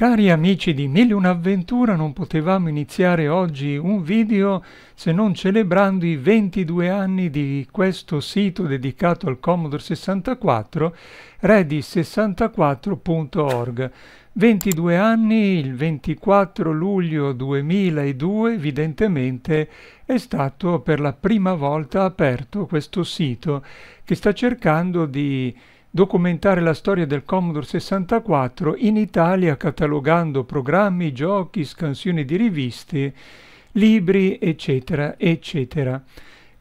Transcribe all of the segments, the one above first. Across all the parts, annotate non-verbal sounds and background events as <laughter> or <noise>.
Cari amici di Mille Un'Avventura, non potevamo iniziare oggi un video se non celebrando i 22 anni di questo sito dedicato al Commodore 64, redis64.org. 22 anni, il 24 luglio 2002 evidentemente è stato per la prima volta aperto questo sito che sta cercando di documentare la storia del Commodore 64 in Italia catalogando programmi, giochi, scansioni di riviste, libri, eccetera, eccetera.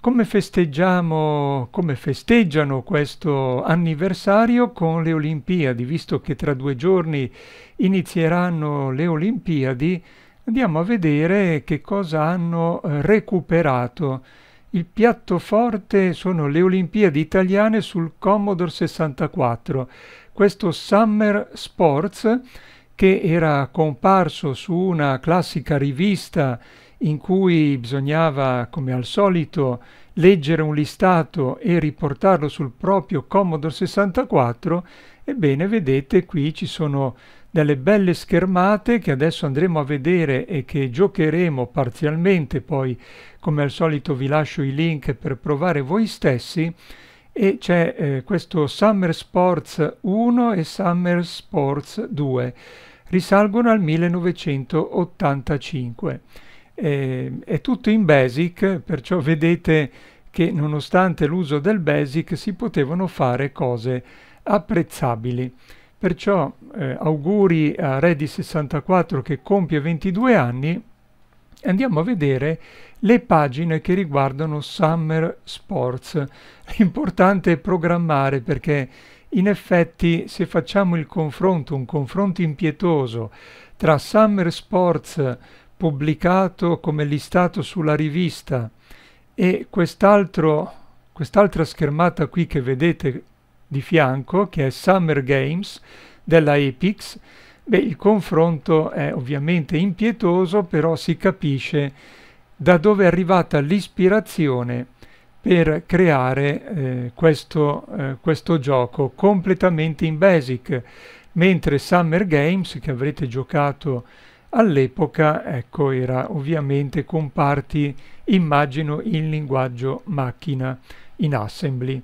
Come festeggiamo, come festeggiano questo anniversario con le Olimpiadi, visto che tra due giorni inizieranno le Olimpiadi, andiamo a vedere che cosa hanno recuperato il piatto forte sono le Olimpiadi italiane sul Commodore 64. Questo Summer Sports, che era comparso su una classica rivista in cui bisognava, come al solito, leggere un listato e riportarlo sul proprio Commodore 64, ebbene vedete qui ci sono delle belle schermate che adesso andremo a vedere e che giocheremo parzialmente, poi come al solito vi lascio i link per provare voi stessi, e c'è eh, questo Summer Sports 1 e Summer Sports 2, risalgono al 1985. Eh, è tutto in Basic, perciò vedete che nonostante l'uso del Basic si potevano fare cose apprezzabili. Perciò eh, auguri a Re di 64 che compie 22 anni e andiamo a vedere le pagine che riguardano Summer Sports. L'importante è programmare perché in effetti se facciamo il confronto, un confronto impietoso tra Summer Sports pubblicato come listato sulla rivista e quest'altra schermata qui che vedete di fianco che è Summer Games della Epix. Beh, il confronto è ovviamente impietoso, però si capisce da dove è arrivata l'ispirazione per creare eh, questo, eh, questo gioco completamente in basic, mentre Summer Games, che avrete giocato all'epoca, ecco, era ovviamente con parti, immagino, in linguaggio macchina, in assembly.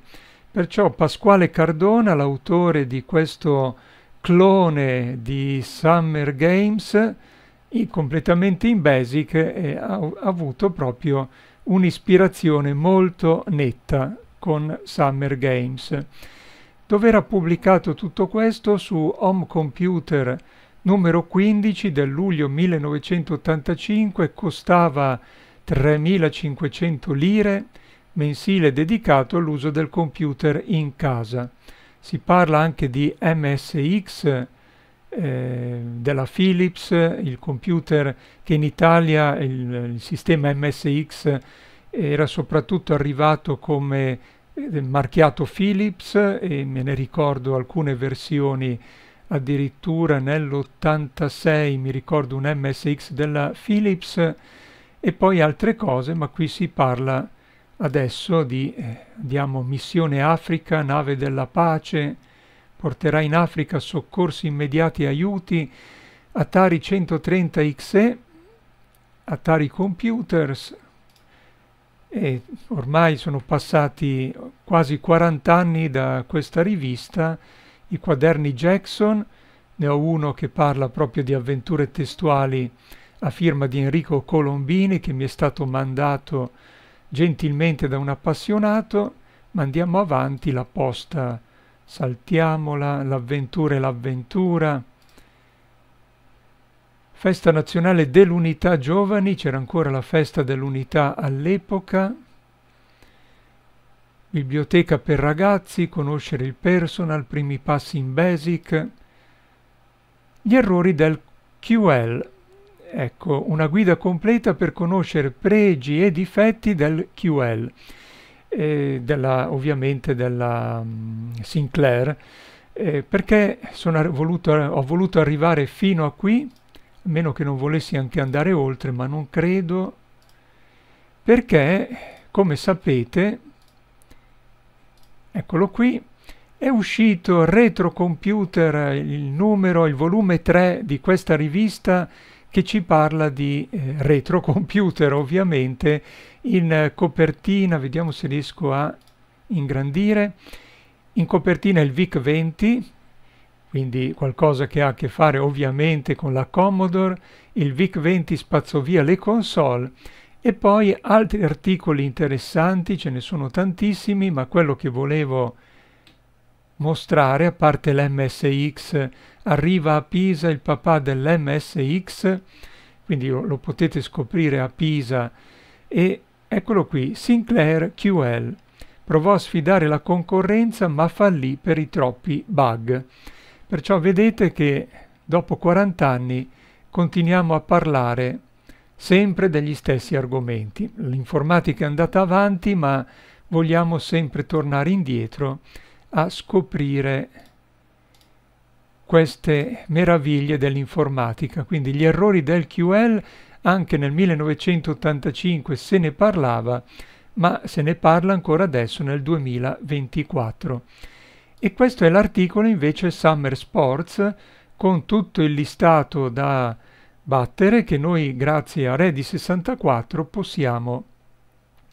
Perciò Pasquale Cardona, l'autore di questo clone di Summer Games, completamente in basic, eh, ha, ha avuto proprio un'ispirazione molto netta con Summer Games. Dove era pubblicato tutto questo su Home Computer numero 15 del luglio 1985, costava 3.500 lire, mensile dedicato all'uso del computer in casa. Si parla anche di MSX, eh, della Philips, il computer che in Italia, il, il sistema MSX, era soprattutto arrivato come eh, marchiato Philips e me ne ricordo alcune versioni addirittura nell'86 mi ricordo un MSX della Philips e poi altre cose ma qui si parla adesso di eh, diamo missione Africa, nave della pace, porterà in Africa soccorsi immediati e aiuti, Atari 130 XE, Atari Computers, e ormai sono passati quasi 40 anni da questa rivista, i quaderni Jackson, ne ho uno che parla proprio di avventure testuali a firma di Enrico Colombini che mi è stato mandato gentilmente da un appassionato, ma andiamo avanti la posta, saltiamola, l'avventura e l'avventura. Festa nazionale dell'unità giovani, c'era ancora la festa dell'unità all'epoca. Biblioteca per ragazzi, conoscere il personal, primi passi in basic. Gli errori del QL, Ecco, una guida completa per conoscere pregi e difetti del QL, eh, della, ovviamente della mh, mm, Sinclair, eh, perché voluto, ho voluto arrivare fino a qui, a meno che non volessi anche andare oltre, ma non credo, perché, come sapete, eccolo qui, è uscito Retro Computer, il numero, il volume 3 di questa rivista, che ci parla di eh, retrocomputer <laughs> ovviamente in eh, copertina vediamo se riesco a ingrandire in copertina il VIC 20 quindi qualcosa che ha a che fare ovviamente con la Commodore il VIC 20 spazzò via le console e poi altri articoli interessanti ce ne sono tantissimi ma quello che volevo mostrare, a parte l'MSX, arriva a Pisa il papà dell'MSX, quindi lo potete scoprire a Pisa, e eccolo qui, Sinclair QL. Provò a sfidare la concorrenza ma fallì per i troppi bug. Perciò vedete che dopo 40 anni continuiamo a parlare sempre degli stessi argomenti. L'informatica è andata avanti ma vogliamo sempre tornare indietro a scoprire queste meraviglie dell'informatica. Quindi gli errori del QL anche nel 1985 se ne parlava, ma se ne parla ancora adesso nel 2024. E questo è l'articolo invece Summer Sports con tutto il listato da battere che noi grazie a Redi64 possiamo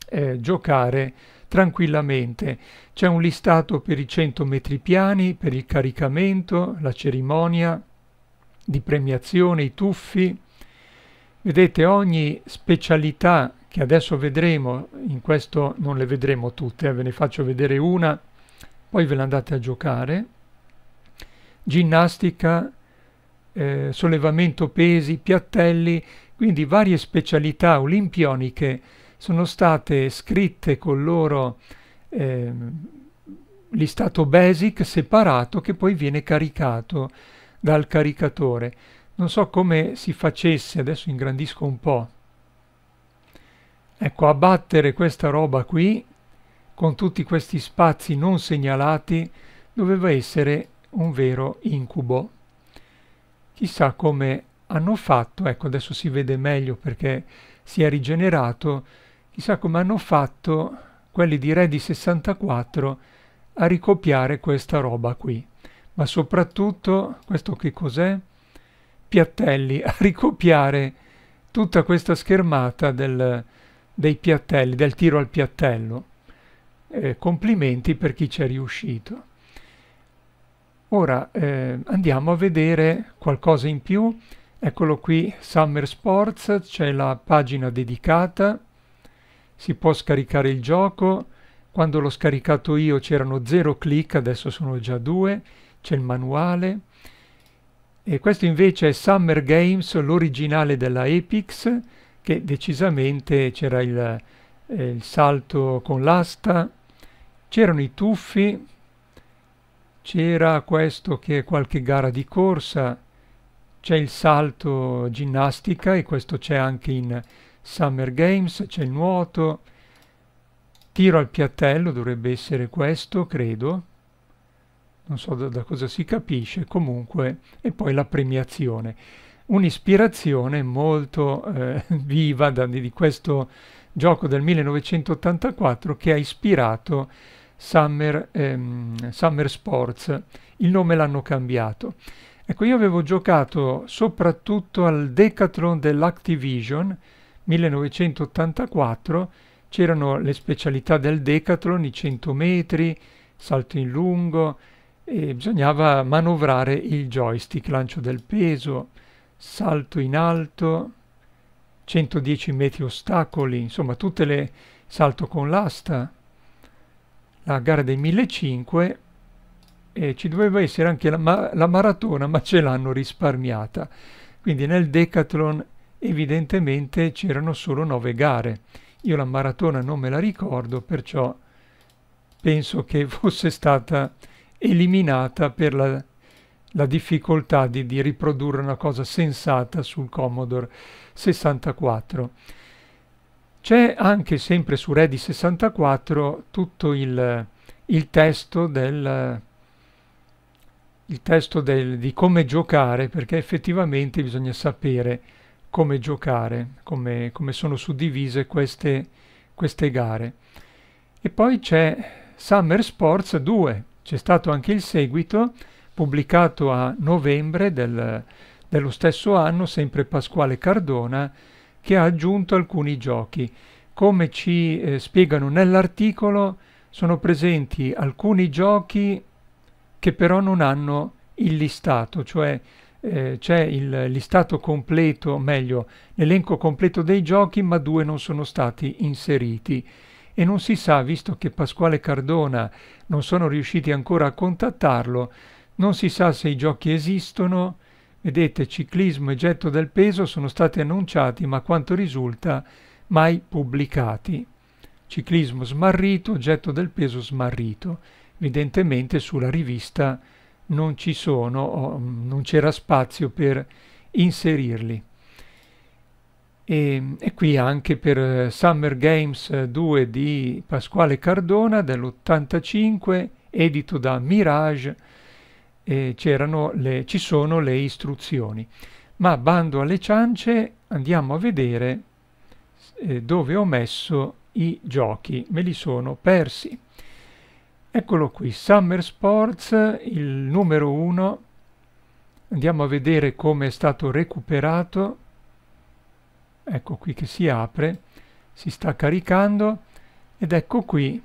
eh, giocare tranquillamente. C'è un listato per i 100 metri piani, per il caricamento, la cerimonia di premiazione, i tuffi. Vedete ogni specialità che adesso vedremo, in questo non le vedremo tutte, eh, ve ne faccio vedere una, poi ve le andate a giocare. Ginnastica, eh, sollevamento pesi, piattelli, quindi varie specialità olimpioniche sono state scritte con loro eh, listato basic separato che poi viene caricato dal caricatore. Non so come si facesse, adesso ingrandisco un po'. Ecco, abbattere questa roba qui, con tutti questi spazi non segnalati, doveva essere un vero incubo. Chissà come hanno fatto, ecco adesso si vede meglio perché si è rigenerato, Chissà come hanno fatto quelli di Ready 64 a ricopiare questa roba qui. Ma soprattutto, questo che cos'è? Piattelli, a ricopiare tutta questa schermata del, dei piattelli, del tiro al piattello. Eh, complimenti per chi ci è riuscito. Ora eh, andiamo a vedere qualcosa in più. Eccolo qui, Summer Sports, c'è la pagina dedicata si può scaricare il gioco, quando l'ho scaricato io c'erano zero click, adesso sono già due. c'è il manuale. E questo invece è Summer Games, l'originale della Epix, che decisamente c'era il, eh, il salto con l'asta, c'erano i tuffi, c'era questo che è qualche gara di corsa, c'è il salto ginnastica e questo c'è anche in Summer Games, c'è il nuoto, tiro al piattello, dovrebbe essere questo, credo, non so da, da cosa si capisce, comunque, e poi la premiazione. Un'ispirazione molto eh, <laughs> viva da, di questo gioco del 1984 che ha ispirato Summer, ehm, Summer Sports, il nome l'hanno cambiato. Ecco, io avevo giocato soprattutto al Decathlon dell'Activision, 1984 c'erano le specialità del decathlon, i 100 metri, salto in lungo e bisognava manovrare il joystick, lancio del peso, salto in alto, 110 metri ostacoli, insomma tutte le salto con l'asta, la gara dei 1500 e eh, ci doveva essere anche la, ma la maratona ma ce l'hanno risparmiata. Quindi nel decathlon evidentemente c'erano solo nove gare. Io la maratona non me la ricordo, perciò penso che <laughs> fosse stata eliminata per la, la difficoltà di, di, riprodurre una cosa sensata sul Commodore 64. C'è anche sempre su Redi 64 tutto il, il testo, del, il testo del, di come giocare perché effettivamente bisogna sapere come giocare, come, come sono suddivise queste, queste gare. E poi c'è Summer Sports 2, c'è stato anche il seguito pubblicato a novembre del, dello stesso anno, sempre Pasquale Cardona, che ha aggiunto alcuni giochi. Come ci eh, spiegano nell'articolo, sono presenti alcuni giochi che però non hanno il listato, cioè eh, c'è il listato completo, meglio, l'elenco completo dei giochi, ma due non sono stati inseriti. E non si sa, visto che Pasquale Cardona non sono riusciti ancora a contattarlo, non si sa se i giochi esistono. Vedete, ciclismo e getto del peso sono stati annunciati, ma quanto risulta mai pubblicati. Ciclismo smarrito, getto del peso smarrito, evidentemente sulla rivista non ci sono, mm, non c'era spazio per inserirli. E, e, qui anche per eh, Summer Games 2 eh, di Pasquale Cardona dell'85, edito da Mirage, eh, le, ci sono le istruzioni. Ma bando alle ciance, andiamo a vedere eh, dove ho messo i giochi. Me li sono persi. Eccolo qui, Summer Sports, il numero 1. Andiamo a vedere come è stato recuperato. Ecco qui che si apre, si sta caricando ed ecco qui,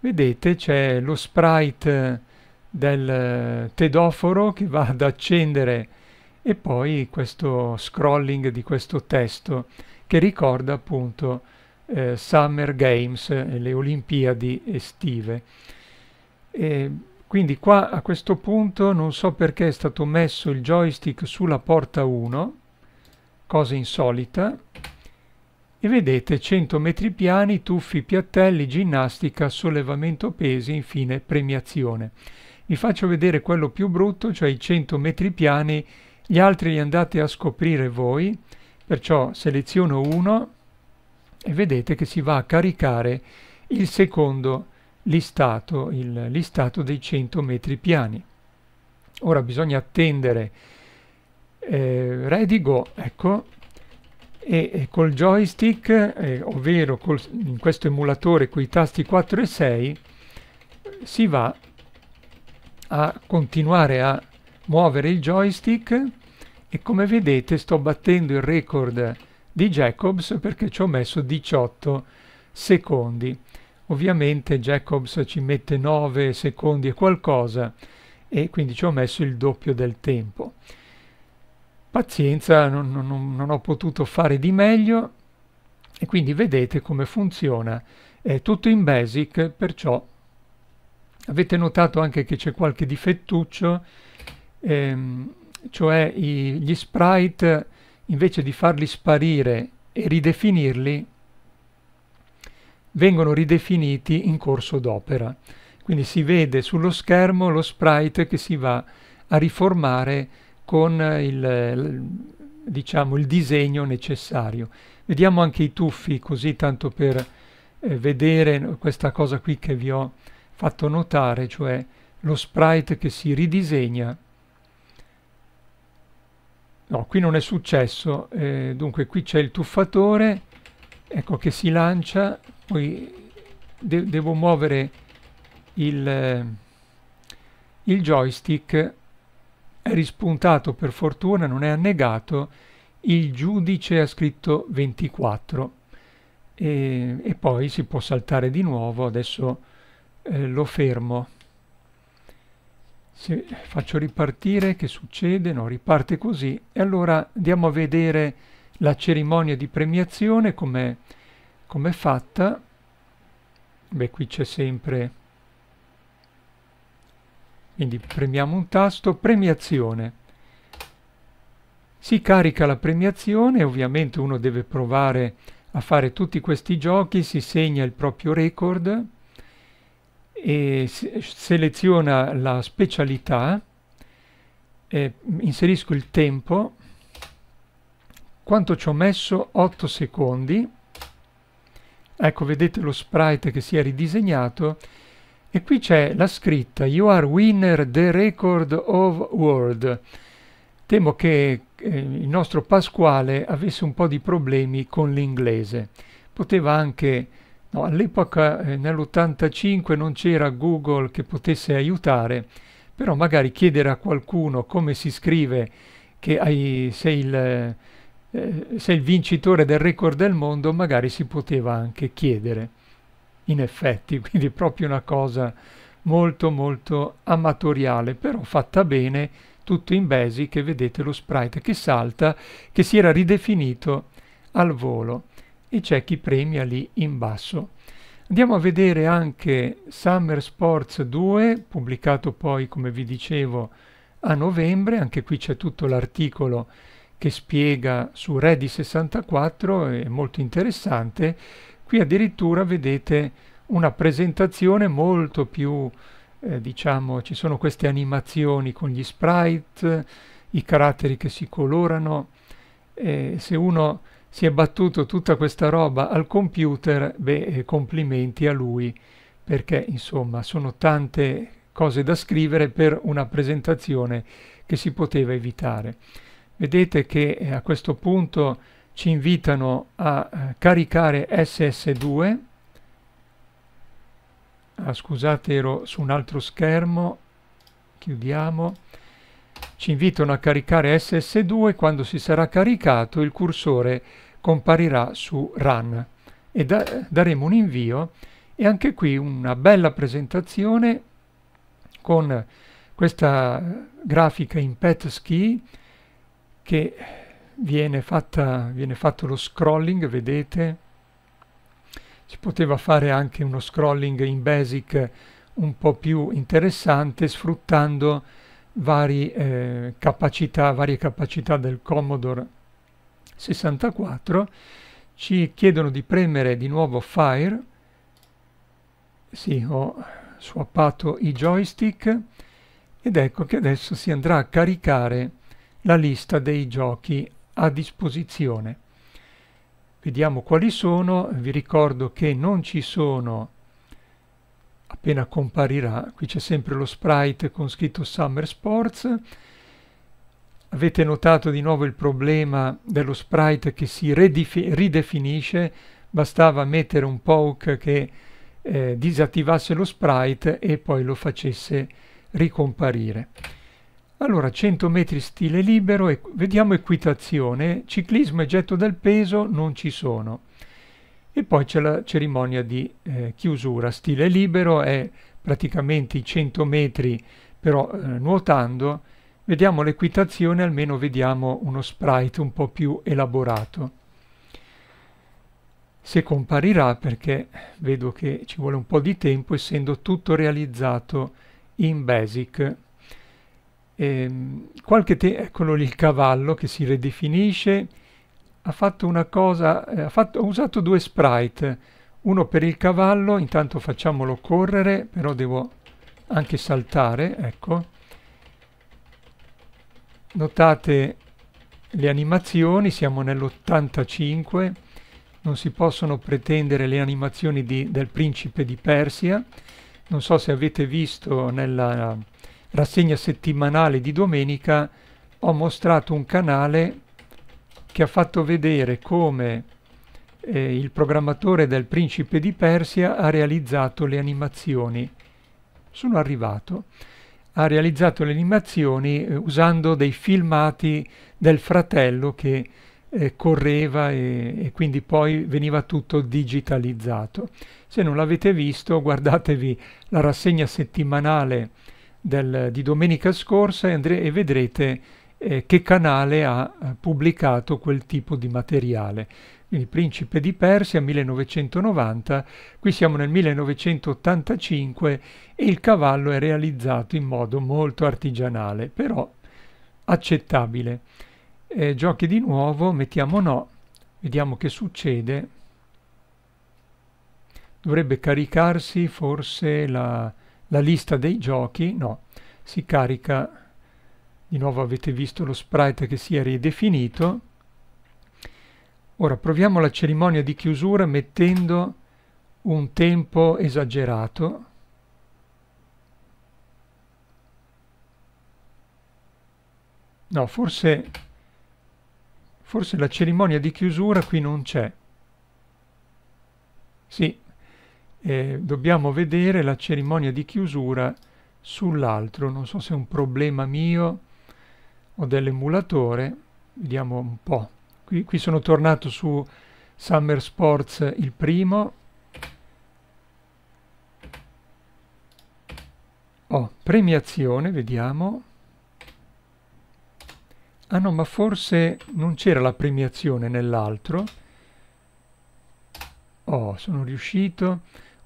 vedete, c'è lo sprite del tedoforo che va ad accendere e poi questo scrolling di questo testo che ricorda appunto eh, Summer Games, le Olimpiadi estive. E quindi qua a questo punto non so perché è stato messo il joystick sulla porta 1, cosa insolita, e vedete 100 metri piani, tuffi, piattelli, ginnastica, sollevamento pesi, infine premiazione. Vi faccio vedere quello più brutto, cioè i 100 metri piani, gli altri li andate a scoprire voi, perciò seleziono uno e vedete che si va a caricare il secondo listato, il listato dei 100 metri piani. Ora bisogna attendere eh, Redigo, ecco, e, e col joystick, eh, ovvero col, in questo emulatore con i tasti 4 e 6, si va a continuare a muovere il joystick e come vedete sto battendo il record di Jacobs perché ci ho messo 18 secondi. Ovviamente Jacobs ci mette 9 secondi e qualcosa e quindi ci ho messo il doppio del tempo. Pazienza, non, non, non ho potuto fare di meglio e quindi vedete come funziona. È tutto in basic, perciò avete notato anche che c'è qualche difettuccio, ehm, cioè i, gli sprite invece di farli sparire e ridefinirli vengono ridefiniti in corso d'opera. Quindi si vede sullo schermo lo sprite che si va a riformare con il, diciamo, il disegno necessario. Vediamo anche i tuffi, così tanto per eh, vedere questa cosa qui che vi ho fatto notare, cioè lo sprite che si ridisegna. No, qui non è successo, eh, dunque qui c'è il tuffatore, ecco che si lancia poi de devo muovere il, eh, il joystick è rispuntato per fortuna non è annegato il giudice ha scritto 24 e, e poi si può saltare di nuovo adesso eh, lo fermo se faccio ripartire che succede no riparte così e allora andiamo a vedere la cerimonia di premiazione come è fatta beh qui c'è sempre quindi premiamo un tasto premiazione si carica la premiazione ovviamente uno deve provare a fare tutti questi giochi si segna il proprio record e seleziona la specialità eh, inserisco il tempo quanto ci ho messo 8 secondi ecco vedete lo sprite che si è ridisegnato e qui c'è la scritta you are winner the record of world temo che eh, il nostro Pasquale avesse un po' di problemi con l'inglese poteva anche no, all'epoca eh, nell'85 non c'era Google che potesse aiutare però magari chiedere a qualcuno come si scrive che hai, se il eh, se il vincitore del record del mondo magari si poteva anche chiedere, in effetti, <laughs> quindi proprio una cosa molto molto amatoriale, però fatta bene, tutto in basic che vedete lo sprite che salta, che si era ridefinito al volo e c'è chi premia lì in basso. Andiamo a vedere anche Summer Sports 2, pubblicato poi, come vi dicevo, a novembre, anche qui c'è tutto l'articolo che spiega su Re di 64, è molto interessante. Qui addirittura vedete una presentazione molto più, eh, diciamo, ci sono queste animazioni con gli sprite, i caratteri che si colorano. Eh, se uno si è battuto tutta questa roba al computer, beh, eh, complimenti a lui, perché insomma sono tante cose da scrivere per una presentazione che si poteva evitare vedete che eh, a questo punto ci invitano a eh, caricare SS2 ah, scusate ero su un altro schermo chiudiamo ci invitano a caricare SS2 quando si sarà caricato il cursore comparirà su Run e da daremo un invio e anche qui una bella presentazione con questa grafica in PET-SKI che viene, fatta, viene fatto lo scrolling, vedete, si poteva fare anche uno scrolling in basic un po' più interessante sfruttando vari, eh, capacità, varie capacità del Commodore 64. Ci chiedono di premere di nuovo Fire, sì, ho swappato i joystick ed ecco che adesso si andrà a caricare la lista dei giochi a disposizione. Vediamo quali sono, vi ricordo che non ci sono, appena comparirà, qui c'è sempre lo sprite con scritto Summer Sports, avete notato di nuovo il problema dello sprite che si ridefinisce, bastava mettere un poke che eh, disattivasse lo sprite e poi lo facesse ricomparire. Allora, 100 metri stile libero, e vediamo equitazione, ciclismo e getto del peso non ci sono. E poi c'è la cerimonia di eh, chiusura, stile libero è praticamente i 100 metri però eh, nuotando. Vediamo l'equitazione, almeno vediamo uno sprite un po' più elaborato. Se comparirà perché vedo che ci vuole un po' di tempo essendo tutto realizzato in Basic. Ehm, qualche te- eccolo lì il cavallo che si ridefinisce, ha fatto una cosa, eh, ha, fatto, ha usato due sprite, uno per il cavallo, intanto facciamolo correre, però devo anche saltare, ecco. Notate le animazioni, siamo nell'85, non si possono pretendere le animazioni di, del principe di Persia, non so se avete visto nella rassegna settimanale di domenica, ho mostrato un canale che ha fatto vedere come eh, il programmatore del Principe di Persia ha realizzato le animazioni. Sono arrivato. Ha realizzato le animazioni eh, usando dei filmati del fratello che eh, correva e, e, quindi poi veniva tutto digitalizzato. Se non l'avete visto guardatevi la rassegna settimanale del, di domenica scorsa e, andre- e vedrete eh, che canale ha eh, pubblicato quel tipo di materiale. Il Principe di Persia 1990, qui siamo nel 1985 e il cavallo è realizzato in modo molto artigianale, però accettabile. Eh, giochi di nuovo, mettiamo no, vediamo che succede. Dovrebbe caricarsi forse la, la lista dei giochi, no, si carica, di nuovo avete visto lo sprite che si è ridefinito. Ora proviamo la cerimonia di chiusura mettendo un tempo esagerato. No, forse, forse la cerimonia di chiusura qui non c'è. Sì, eh, dobbiamo vedere la cerimonia di chiusura sull'altro. Non so se è un problema mio o dell'emulatore, vediamo un po'. Qui, qui, sono tornato su Summer Sports il primo. Oh, premiazione, vediamo. Ah no, ma forse non c'era la premiazione nell'altro. Oh, sono riuscito.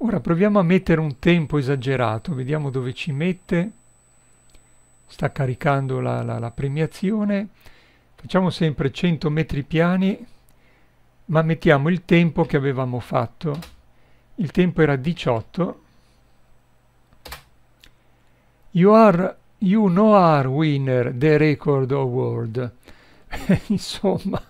Ora proviamo a mettere un tempo esagerato, vediamo dove ci mette. Sta caricando la, la, la premiazione. Facciamo sempre 100 metri piani, ma mettiamo il tempo che avevamo fatto. Il tempo era 18. You are, you know are winner the record award. <laughs> Insomma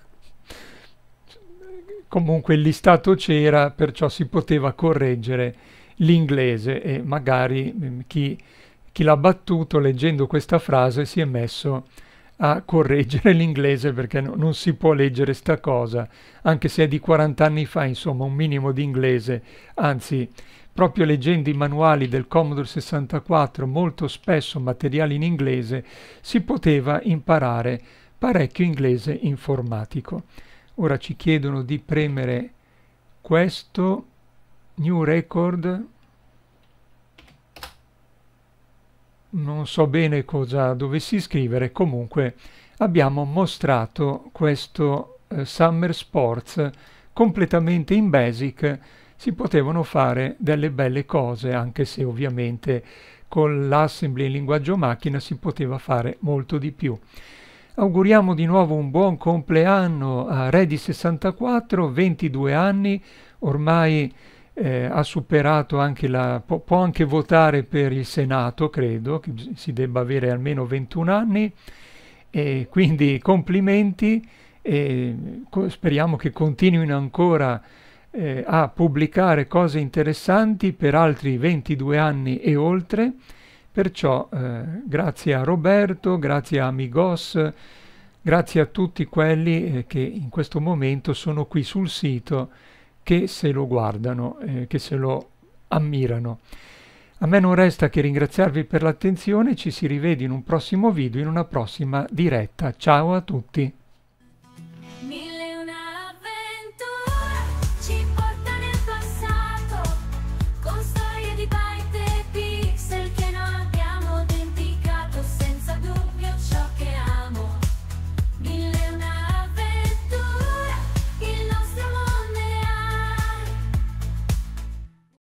comunque il listato c'era, perciò si poteva correggere l'inglese e magari mm, chi, chi l'ha battuto leggendo questa frase si è messo a correggere <laughs> l'inglese perché no, non si può leggere sta cosa, anche se è di 40 anni fa, insomma, un minimo di inglese, anzi, proprio leggendo i manuali del Commodore 64, molto spesso materiali in inglese, si poteva imparare parecchio inglese informatico. Ora ci chiedono di premere questo new record non so bene cosa dovessi scrivere comunque abbiamo mostrato questo eh, summer sports completamente in basic si potevano fare delle belle cose anche se ovviamente con l'assembly in linguaggio macchina si poteva fare molto di più Auguriamo di nuovo un buon compleanno a Re di 64, 22 anni, ormai eh, ha superato anche la... Può, può anche votare per il Senato, credo, che si debba avere almeno 21 anni, e quindi complimenti e co speriamo che continuino ancora eh, a pubblicare cose interessanti per altri 22 anni e oltre Perciò eh, grazie a Roberto, grazie a Amigos, grazie a tutti quelli eh, che in questo momento sono qui sul sito che se lo guardano, eh, che se lo ammirano. A me non resta che ringraziarvi per l'attenzione, ci si rivede in un prossimo video, in una prossima diretta. Ciao a tutti!